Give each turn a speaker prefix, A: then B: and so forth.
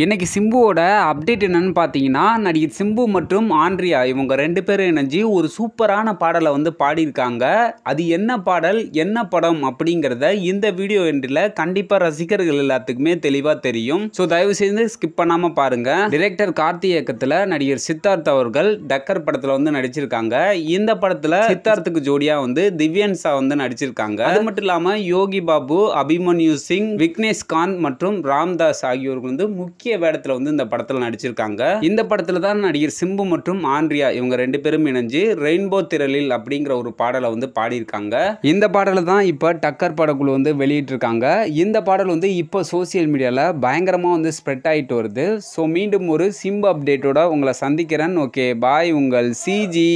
A: இன்றைக்கி சிம்புவோட அப்டேட் என்னென்னு பார்த்தீங்கன்னா நடிகர் சிம்பு மற்றும் ஆண்ட்ரியா இவங்க ரெண்டு பேரும் இணைஞ்சு ஒரு சூப்பரான பாடலை வந்து பாடியிருக்காங்க அது என்ன பாடல் என்ன படம் அப்படிங்கிறத இந்த வீடியோ என்றில் கண்டிப்பாக ரசிகர்கள் எல்லாத்துக்குமே தெளிவாக தெரியும் ஸோ தயவு செய்து ஸ்கிப் பண்ணாமல் பாருங்கள் டிரெக்டர் கார்த்தி இயக்கத்தில் நடிகர் சித்தார்த் அவர்கள் டக்கர் படத்தில் வந்து நடிச்சிருக்காங்க இந்த படத்தில் சித்தார்த்துக்கு ஜோடியாக வந்து திவ்யன்ஸா வந்து நடிச்சிருக்காங்க அது மட்டும் இல்லாமல் யோகி பாபு அபிமன்யு சிங் விக்னேஷ் காந்த் மற்றும் ராம்தாஸ் ஆகியோர்கள் வந்து முக்கிய முக்கிய வேடத்தில் வந்து இந்த படத்தில் நடிச்சிருக்காங்க இந்த படத்தில் தான் நடிகர் சிம்பு மற்றும் ஆண்ட்ரியா இவங்க ரெண்டு பேரும் இணைஞ்சு ரெயின்போ திரளில் அப்படிங்கிற ஒரு பாடலை வந்து பாடியிருக்காங்க இந்த பாடலை தான் இப்போ டக்கர் படக்குழு வந்து வெளியிட்டிருக்காங்க இந்த பாடல் வந்து இப்போ சோசியல் மீடியாவில் பயங்கரமாக வந்து ஸ்ப்ரெட் ஆகிட்டு வருது ஸோ மீண்டும் ஒரு சிம்பு அப்டேட்டோட உங்களை சந்திக்கிறேன் ஓகே பாய் உங்கள் சிஜி